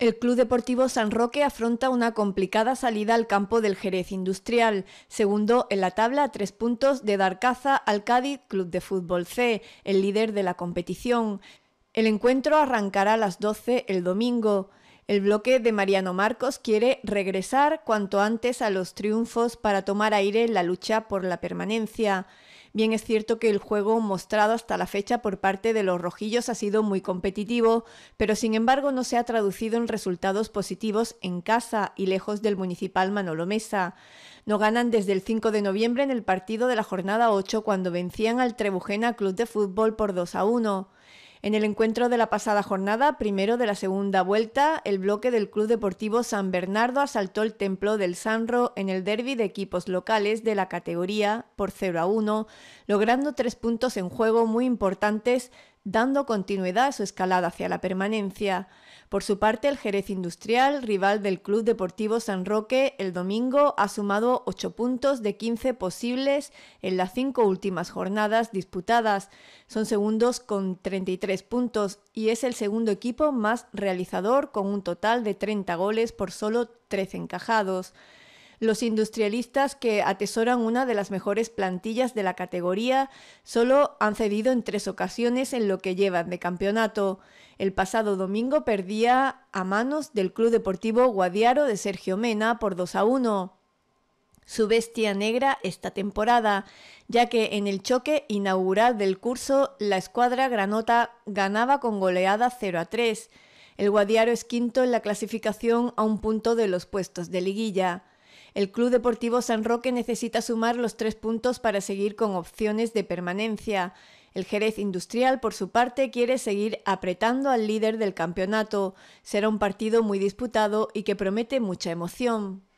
El Club Deportivo San Roque afronta una complicada salida al campo del Jerez Industrial, segundo en la tabla a tres puntos de caza al Cádiz Club de Fútbol C, el líder de la competición. El encuentro arrancará a las 12 el domingo. El bloque de Mariano Marcos quiere regresar cuanto antes a los triunfos para tomar aire en la lucha por la permanencia. Bien es cierto que el juego mostrado hasta la fecha por parte de los rojillos ha sido muy competitivo, pero sin embargo no se ha traducido en resultados positivos en casa y lejos del municipal Manolo Mesa. No ganan desde el 5 de noviembre en el partido de la jornada 8 cuando vencían al Trebujena Club de Fútbol por 2 a 1. En el encuentro de la pasada jornada, primero de la segunda vuelta, el bloque del Club Deportivo San Bernardo asaltó el templo del Sanro en el derby de equipos locales de la categoría por 0 a 1, logrando tres puntos en juego muy importantes dando continuidad a su escalada hacia la permanencia. Por su parte, el Jerez Industrial, rival del Club Deportivo San Roque, el domingo ha sumado 8 puntos de 15 posibles en las cinco últimas jornadas disputadas. Son segundos con 33 puntos y es el segundo equipo más realizador con un total de 30 goles por solo 13 encajados los industrialistas que atesoran una de las mejores plantillas de la categoría solo han cedido en tres ocasiones en lo que llevan de campeonato. El pasado domingo perdía a manos del Club Deportivo Guadiaro de Sergio Mena por 2 a 1 su bestia negra esta temporada, ya que en el choque inaugural del curso la escuadra granota ganaba con goleada 0 a 3. El Guadiaro es quinto en la clasificación a un punto de los puestos de liguilla. El Club Deportivo San Roque necesita sumar los tres puntos para seguir con opciones de permanencia. El Jerez Industrial, por su parte, quiere seguir apretando al líder del campeonato. Será un partido muy disputado y que promete mucha emoción.